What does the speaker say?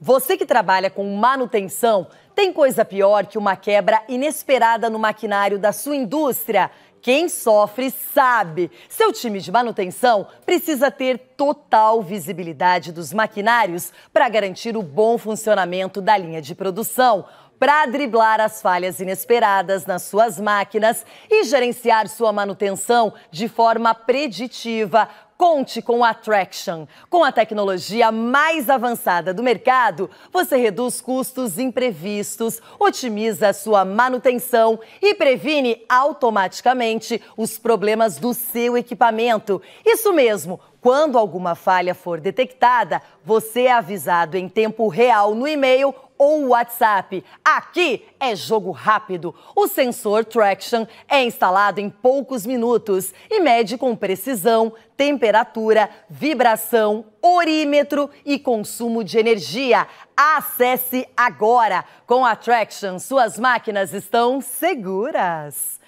Você que trabalha com manutenção, tem coisa pior que uma quebra inesperada no maquinário da sua indústria? Quem sofre sabe. Seu time de manutenção precisa ter total visibilidade dos maquinários para garantir o bom funcionamento da linha de produção para driblar as falhas inesperadas nas suas máquinas e gerenciar sua manutenção de forma preditiva, Conte com a Attraction. Com a tecnologia mais avançada do mercado, você reduz custos imprevistos, otimiza sua manutenção e previne automaticamente os problemas do seu equipamento. Isso mesmo. Quando alguma falha for detectada, você é avisado em tempo real no e-mail ou WhatsApp. Aqui é jogo rápido. O sensor Traction é instalado em poucos minutos e mede com precisão temperatura, vibração, orímetro e consumo de energia. Acesse agora! Com a Traction, suas máquinas estão seguras.